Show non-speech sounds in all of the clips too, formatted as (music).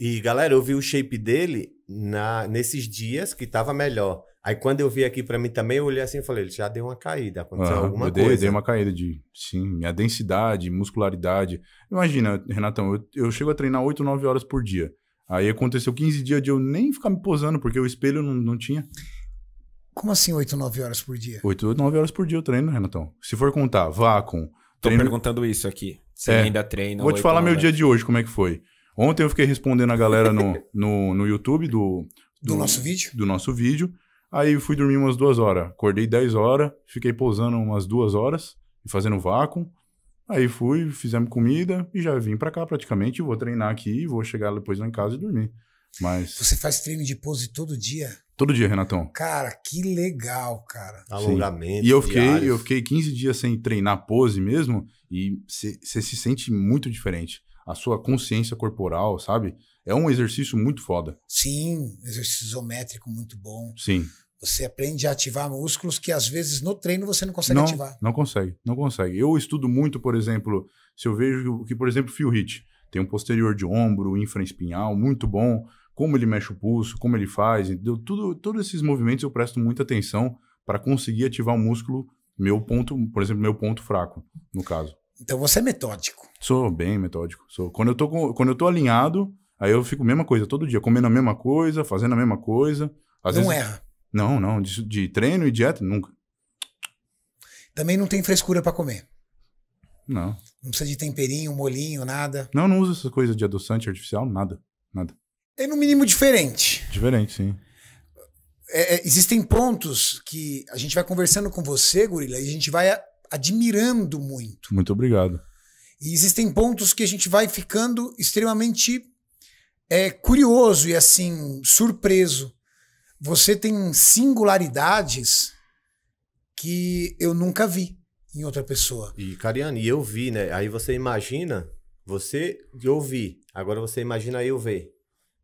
E galera, eu vi o shape dele na, nesses dias que tava melhor. Aí quando eu vi aqui para mim também, eu olhei assim e falei, ele já deu uma caída, aconteceu ah, alguma eu dei, coisa. Eu dei uma caída de, sim, minha densidade, muscularidade. Imagina, Renatão, eu, eu chego a treinar 8, 9 horas por dia. Aí aconteceu 15 dias de eu nem ficar me posando, porque o espelho não, não tinha. Como assim 8, 9 horas por dia? 8, 9 horas por dia eu treino, Renatão. Se for contar, vácuo. Tô perguntando isso aqui. Você é, ainda treina. Vou te falar meu dia de hoje, como é que foi. Ontem eu fiquei respondendo a galera no, (laughs) no, no YouTube do, do, do, nosso vídeo. Do nosso vídeo. Aí fui dormir umas duas horas. Acordei 10 horas, fiquei pousando umas duas horas e fazendo vácuo. Aí fui, fizemos comida e já vim para cá praticamente. Vou treinar aqui, vou chegar depois lá em casa e dormir. Mas Você faz treino de pose todo dia? Todo dia, Renatão. Cara, que legal, cara. Alongamento. E eu fiquei, eu fiquei 15 dias sem treinar pose mesmo e você se sente muito diferente a sua consciência corporal, sabe? É um exercício muito foda. Sim, exercício isométrico muito bom. Sim. Você aprende a ativar músculos que às vezes no treino você não consegue não, ativar. Não consegue, não consegue. Eu estudo muito, por exemplo, se eu vejo que, por exemplo, Phil hit tem um posterior de ombro, infraespinhal, muito bom, como ele mexe o pulso, como ele faz, entendeu? Tudo, todos esses movimentos eu presto muita atenção para conseguir ativar o músculo, meu ponto, por exemplo, meu ponto fraco, no caso. Então você é metódico. Sou bem metódico. Sou. Quando eu tô, com, quando eu tô alinhado, aí eu fico a mesma coisa todo dia, comendo a mesma coisa, fazendo a mesma coisa. Às não vezes... erra. Não, não. De, de treino e dieta, nunca. Também não tem frescura para comer. Não. Não precisa de temperinho, molinho, nada. Não, não usa essas coisas de adoçante artificial, nada. Nada. É no mínimo diferente. Diferente, sim. É, é, existem pontos que a gente vai conversando com você, Gorila, e a gente vai admirando muito. Muito obrigado. E existem pontos que a gente vai ficando extremamente é, curioso e assim, surpreso. Você tem singularidades que eu nunca vi em outra pessoa. E, e eu vi, né? Aí você imagina você eu vi. Agora você imagina eu ver.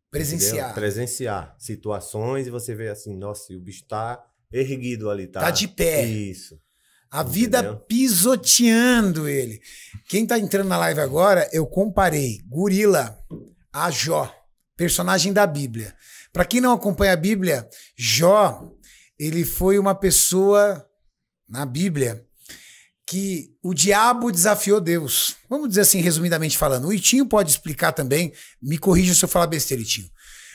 Presenciar. Entendeu? Presenciar situações e você vê assim, nossa, o bicho tá erguido ali, tá? Tá de pé. Isso. A vida Entendeu? pisoteando ele. Quem tá entrando na live agora, eu comparei Gorila a Jó, personagem da Bíblia. Para quem não acompanha a Bíblia, Jó, ele foi uma pessoa na Bíblia que o diabo desafiou Deus. Vamos dizer assim, resumidamente falando. O Itinho pode explicar também, me corrija se eu falar besteira, Itinho.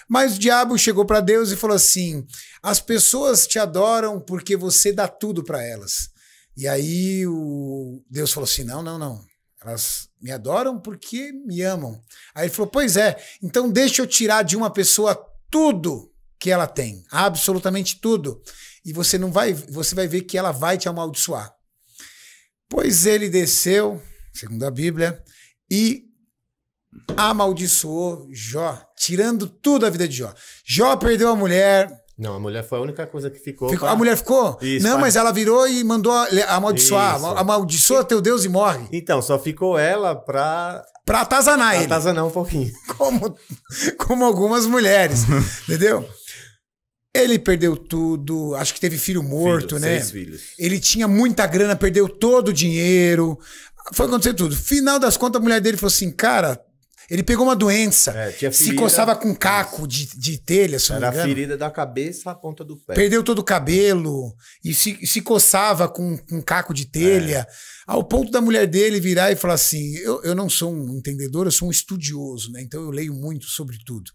Mas o diabo chegou para Deus e falou assim: as pessoas te adoram porque você dá tudo para elas. E aí o Deus falou assim: não, não, não. Elas me adoram porque me amam. Aí ele falou: pois é, então deixa eu tirar de uma pessoa tudo que ela tem, absolutamente tudo. E você não vai, você vai ver que ela vai te amaldiçoar. Pois ele desceu, segundo a Bíblia, e amaldiçoou Jó, tirando tudo da vida de Jó. Jó perdeu a mulher, não, a mulher foi a única coisa que ficou. ficou pra... A mulher ficou? Isso, não, pra... mas ela virou e mandou amaldiçoar. Isso. Amaldiçoa teu Deus e morre. Então, só ficou ela pra. Pra atazanar pra ele. Atazanar um pouquinho. (laughs) Como, como algumas mulheres, uhum. entendeu? Ele perdeu tudo, acho que teve filho morto, filho, né? Seis filhos. Ele tinha muita grana, perdeu todo o dinheiro. Foi acontecer tudo. Final das contas, a mulher dele falou assim: cara, ele pegou uma doença. É, ferida, se coçava com caco de, de telha, se Era a ferida da cabeça à ponta do pé. Perdeu todo o cabelo e se, se coçava com, com caco de telha. É. Ao ponto da mulher dele virar e falar assim: eu, eu não sou um entendedor, eu sou um estudioso, né? Então eu leio muito sobre tudo.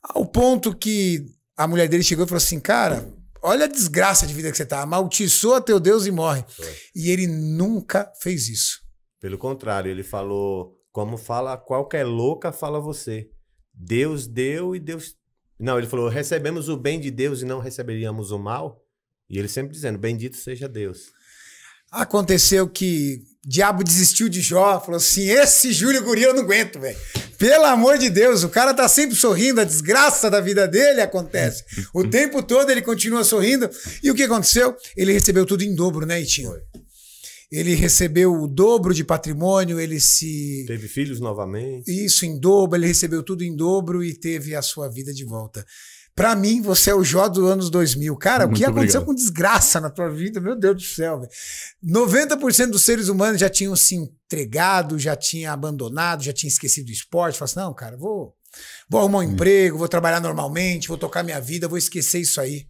Ao ponto que a mulher dele chegou e falou assim: Cara, olha a desgraça de vida que você tá. amaltiçoa teu Deus e morre. Foi. E ele nunca fez isso. Pelo contrário, ele falou como fala qualquer louca, fala você. Deus deu e Deus. Não, ele falou: recebemos o bem de Deus e não receberíamos o mal. E ele sempre dizendo: Bendito seja Deus. Aconteceu que o diabo desistiu de Jó, falou assim: Esse Júlio Guri eu não aguento, velho. Pelo amor de Deus, o cara tá sempre sorrindo, a desgraça da vida dele acontece. O tempo todo ele continua sorrindo. E o que aconteceu? Ele recebeu tudo em dobro, né, Itinho? Ele recebeu o dobro de patrimônio, ele se. Teve filhos novamente. Isso, em dobro, ele recebeu tudo em dobro e teve a sua vida de volta. Para mim, você é o Jó dos anos 2000. Cara, Muito o que aconteceu obrigado. com desgraça na tua vida? Meu Deus do céu, velho. 90% dos seres humanos já tinham se entregado, já tinha abandonado, já tinha esquecido o esporte. Falaram assim, não, cara, vou, vou arrumar um hum. emprego, vou trabalhar normalmente, vou tocar minha vida, vou esquecer isso aí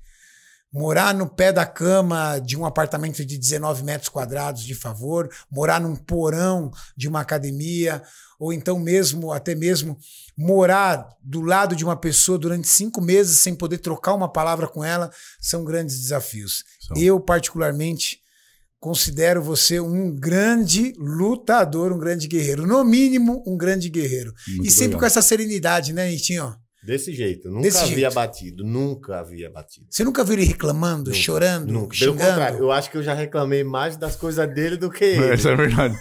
morar no pé da cama de um apartamento de 19 metros quadrados de favor, morar num porão de uma academia, ou então mesmo, até mesmo, morar do lado de uma pessoa durante cinco meses sem poder trocar uma palavra com ela, são grandes desafios. São. Eu, particularmente, considero você um grande lutador, um grande guerreiro. No mínimo, um grande guerreiro. Muito e sempre legal. com essa serenidade, né, Itinho? Desse jeito. Nunca Desse havia jeito. batido. Nunca havia batido. Você nunca viu ele reclamando, nunca, chorando, nunca. Pelo contrário, eu acho que eu já reclamei mais das coisas dele do que é, ele. Isso é verdade.